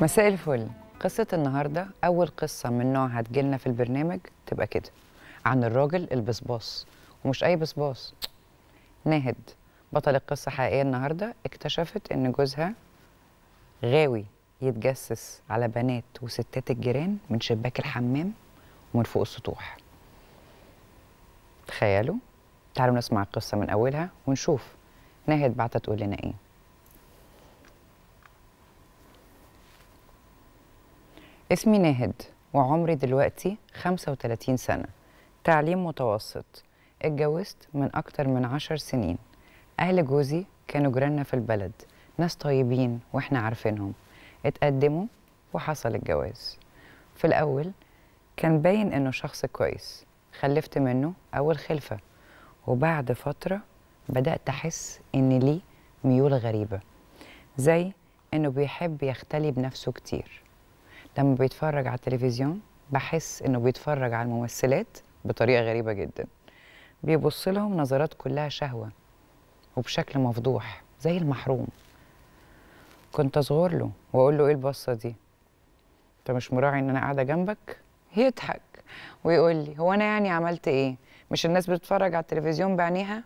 مساء الفل قصة النهاردة أول قصة من نوعها تجيلنا في البرنامج تبقى كده عن الراجل البصباص ومش أي بصباص ناهد بطل القصة حقيقية النهاردة اكتشفت إن جوزها غاوي يتجسس على بنات وستات الجيران من شباك الحمام ومن فوق السطوح تخيلوا تعالوا نسمع القصة من أولها ونشوف ناهد بعتها تقول لنا إيه اسمي ناهد وعمري دلوقتي 35 سنة تعليم متوسط اتجوزت من أكتر من عشر سنين أهل جوزي كانوا جيراننا في البلد ناس طيبين وإحنا عارفينهم اتقدموا وحصل الجواز في الأول كان باين إنه شخص كويس خلفت منه أول خلفة وبعد فترة بدأت أحس إن ليه ميول غريبة زي إنه بيحب يختلي بنفسه كتير لما بيتفرج على التلفزيون بحس انه بيتفرج على الممثلات بطريقه غريبه جدا بيبص لهم نظرات كلها شهوه وبشكل مفضوح زي المحروم كنت اصغر له واقول له ايه البصه دي انت مش مراعي ان انا قاعده جنبك يضحك ويقول لي هو انا يعني عملت ايه مش الناس بتتفرج على التلفزيون بعينيها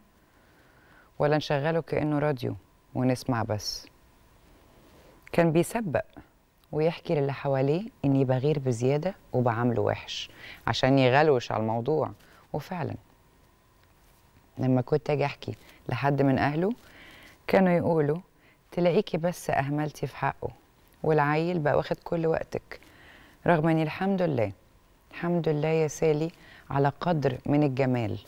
ولا نشغله كانه راديو ونسمع بس كان بيسبق ويحكي للي حواليه اني بغير بزياده وبعامله وحش عشان يغلوش على الموضوع وفعلا لما كنت اجي احكي لحد من اهله كانوا يقولوا تلاقيكي بس اهملتي في حقه والعيل بقى واخد كل وقتك رغم اني الحمد لله الحمد لله يا سالي على قدر من الجمال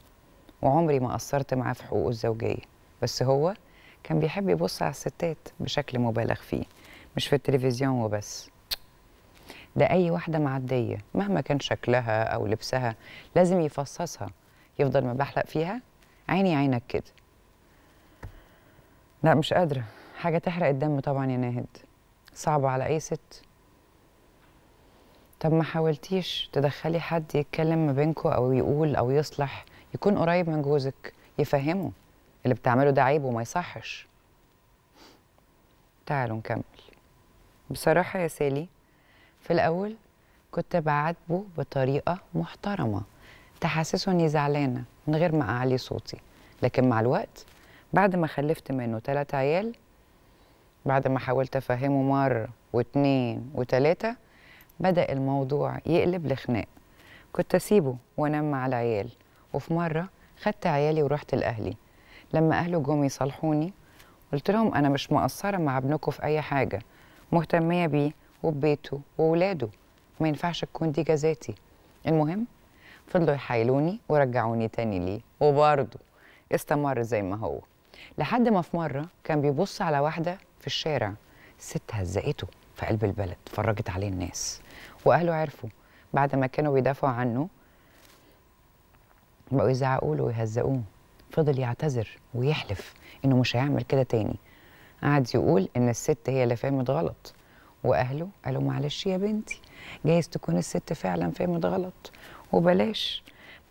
وعمري ما قصرت معاه في حقوقه الزوجيه بس هو كان بيحب يبص على الستات بشكل مبالغ فيه مش في التلفزيون وبس ده أي واحدة معدية مهما كان شكلها أو لبسها لازم يفصصها يفضل ما بحلق فيها عيني عينك كده لا مش قادرة حاجة تحرق الدم طبعا يا ناهد صعبة على أي ست طب ما حاولتيش تدخلي حد يتكلم ما بينكوا أو يقول أو يصلح يكون قريب من جوزك يفهمه اللي بتعمله ده عيب وما يصحش تعالوا نكمل بصراحة يا سالي في الأول كنت بعاتبه بطريقة محترمة تحسسه إني زعلانة من غير ما أعلي صوتي لكن مع الوقت بعد ما خلفت منه تلات عيال بعد ما حاولت أفهمه مرة واتنين وتلاتة بدأ الموضوع يقلب لخناق كنت أسيبه وأنام مع العيال وفي مرة خدت عيالي ورحت لأهلي لما أهله جم يصالحوني قلت لهم أنا مش مقصرة مع ابنكم في أي حاجة مهتمية بيه وببيته وولاده ما ينفعش تكون دي جزاتي المهم فضلوا يحايلوني ورجعوني تاني ليه وبرضه استمر زي ما هو لحد ما في مرة كان بيبص على واحدة في الشارع الست هزقته في قلب البلد فرجت عليه الناس وأهله عرفوا بعد ما كانوا بيدافعوا عنه بقوا يزعقوا له ويهزقوه فضل يعتذر ويحلف انه مش هيعمل كده تاني قعد يقول ان الست هي اللي فهمت غلط واهله قالوا معلش يا بنتي جايز تكون الست فعلا فهمت غلط وبلاش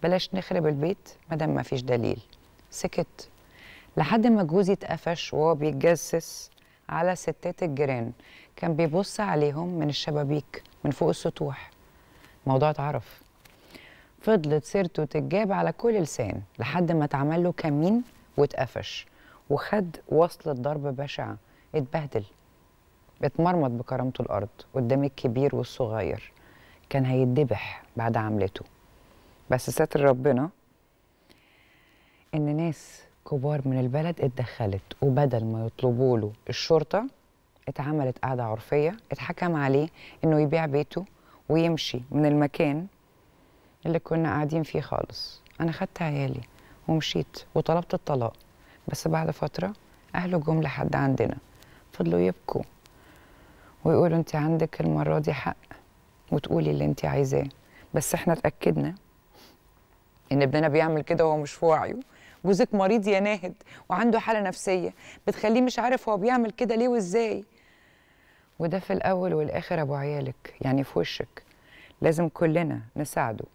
بلاش نخرب البيت مادام ما فيش دليل سكت لحد ما جوزي اتقفش وهو بيتجسس على ستات الجيران كان بيبص عليهم من الشبابيك من فوق السطوح الموضوع اتعرف فضلت سيرته تتجاب على كل لسان لحد ما اتعمل له كمين واتقفش وخد وصلة ضربة بشعة اتبهدل اتمرمط بكرامته الأرض قدام الكبير والصغير كان هيتذبح بعد عملته بس ساتر ربنا إن ناس كبار من البلد اتدخلت وبدل ما يطلبوا له الشرطة اتعملت قاعدة عرفية اتحكم عليه إنه يبيع بيته ويمشي من المكان اللي كنا قاعدين فيه خالص أنا خدت عيالي ومشيت وطلبت الطلاق بس بعد فترة أهله جم لحد عندنا فضلوا يبكوا ويقولوا أنت عندك المرة دي حق وتقولي اللي أنت عايزاه بس إحنا اتأكدنا إن ابننا بيعمل كده وهو مش في وعيه جوزك مريض يا ناهد وعنده حالة نفسية بتخليه مش عارف هو بيعمل كده ليه وإزاي وده في الأول والآخر أبو عيالك يعني في وشك لازم كلنا نساعده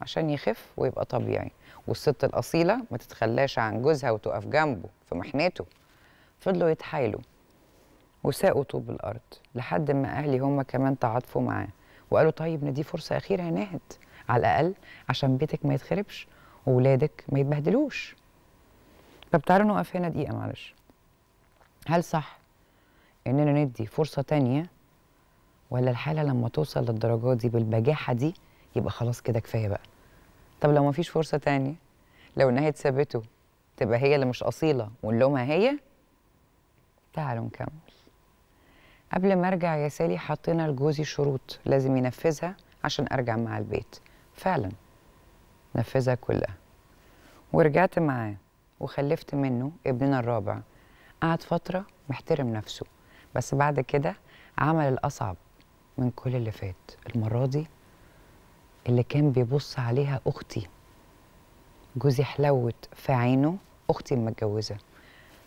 عشان يخف ويبقى طبيعي والست الأصيلة ما تتخلاش عن جوزها وتقف جنبه في محنته فضلوا يتحايلوا وساقوا طوب الأرض لحد ما أهلي هما كمان تعاطفوا معاه وقالوا طيب دي فرصة أخيرة يا ناهد على الأقل عشان بيتك ما يتخربش وولادك ما يتبهدلوش طب تعالوا نقف هنا دقيقة معلش هل صح إننا ندي فرصة تانية ولا الحالة لما توصل للدرجات دي بالبجاحة دي يبقى خلاص كده كفاية بقى طب لو ما فيش فرصه تانية لو ان هي تثبته تبقى هي اللي مش اصيله ونلومها هي تعالوا نكمل قبل ما ارجع يا سالي حطينا لجوزي شروط لازم ينفذها عشان ارجع مع البيت فعلا نفذها كلها ورجعت معاه وخلفت منه ابننا الرابع قعد فتره محترم نفسه بس بعد كده عمل الاصعب من كل اللي فات المره دي اللي كان بيبص عليها أختي جوزي حلوت في عينه أختي المتجوزة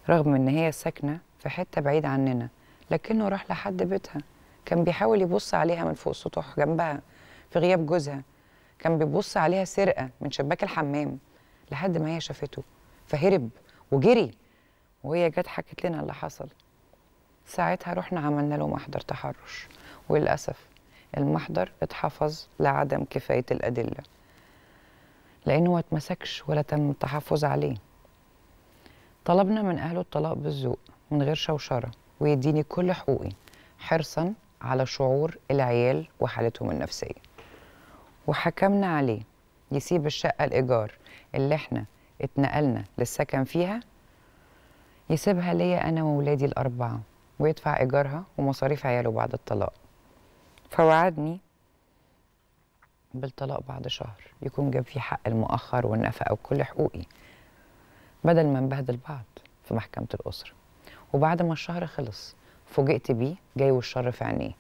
رغم إن هي ساكنة في حتة بعيد عننا لكنه راح لحد بيتها كان بيحاول يبص عليها من فوق سطوح جنبها في غياب جوزها كان بيبص عليها سرقة من شباك الحمام لحد ما هي شافته فهرب وجري وهي جت حكت لنا اللي حصل ساعتها رحنا عملنا له محضر تحرش وللأسف المحضر اتحفظ لعدم كفاية الأدلة لأنه ما اتمسكش ولا تم التحفظ عليه طلبنا من أهله الطلاق بالذوق من غير شوشرة ويديني كل حقوقي حرصا على شعور العيال وحالتهم النفسية وحكمنا عليه يسيب الشقة الإيجار اللي احنا اتنقلنا للسكن فيها يسيبها ليا أنا وولادي الأربعة ويدفع إيجارها ومصاريف عياله بعد الطلاق فوعدني بالطلاق بعد شهر يكون جاب فيه حق المؤخر والنفقه وكل حقوقي بدل ما نبهدل بعض في محكمه الاسره وبعد ما الشهر خلص فوجئت بيه جاي والشر في عينيه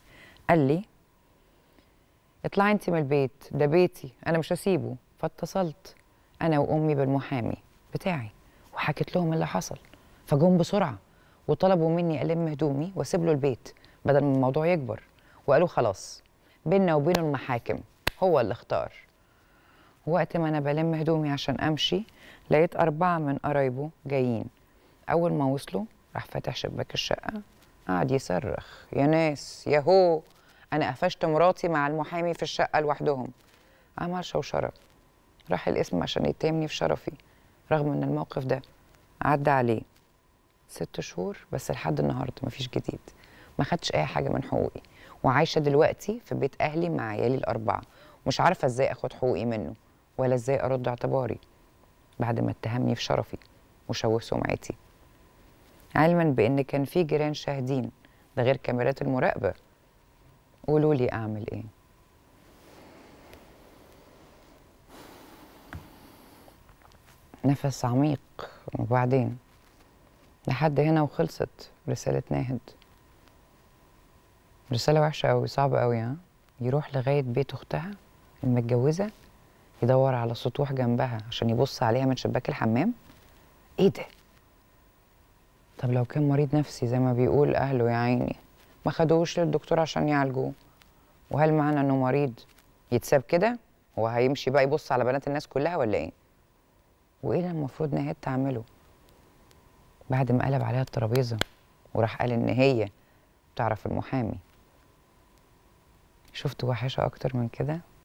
قال لي اطلعي انت من البيت ده بيتي انا مش هسيبه فاتصلت انا وامي بالمحامي بتاعي وحكيت لهم اللي حصل فجم بسرعه وطلبوا مني الم هدومي واسيب له البيت بدل ما الموضوع يكبر وقالوا خلاص بيننا وبينه المحاكم هو اللي اختار وقت ما انا بلم هدومي عشان امشي لقيت اربعه من قرايبه جايين اول ما وصلوا راح فاتح شباك الشقه قعد يصرخ يا ناس يا هو انا قفشت مراتي مع المحامي في الشقه لوحدهم عمل شوشره راح الاسم عشان يتهمني في شرفي رغم ان الموقف ده عدى عليه ست شهور بس لحد النهارده مفيش جديد ما خدتش اي حاجه من حقوقي وعايشه دلوقتي في بيت اهلي مع عيالي الاربعه مش عارفه ازاي اخد حقوقي منه ولا ازاي ارد اعتباري بعد ما اتهمني في شرفي وشوه سمعتي علما بان كان في جيران شاهدين ده غير كاميرات المراقبه قولوا لي اعمل ايه نفس عميق وبعدين لحد هنا وخلصت رساله ناهد رسالة وحشة أوي صعبة أوي ها يروح لغاية بيت أختها المتجوزة يدور على سطوح جنبها عشان يبص عليها من شباك الحمام إيه ده؟ طب لو كان مريض نفسي زي ما بيقول أهله يا عيني ما خدوش للدكتور عشان يعالجوه وهل معنى إنه مريض يتساب كده؟ هو هيمشي بقى يبص على بنات الناس كلها ولا إيه؟ وإيه اللي المفروض نهاد تعمله؟ بعد ما قلب عليها الترابيزة وراح قال إن هي تعرف المحامي شفت وحشه اكتر من كده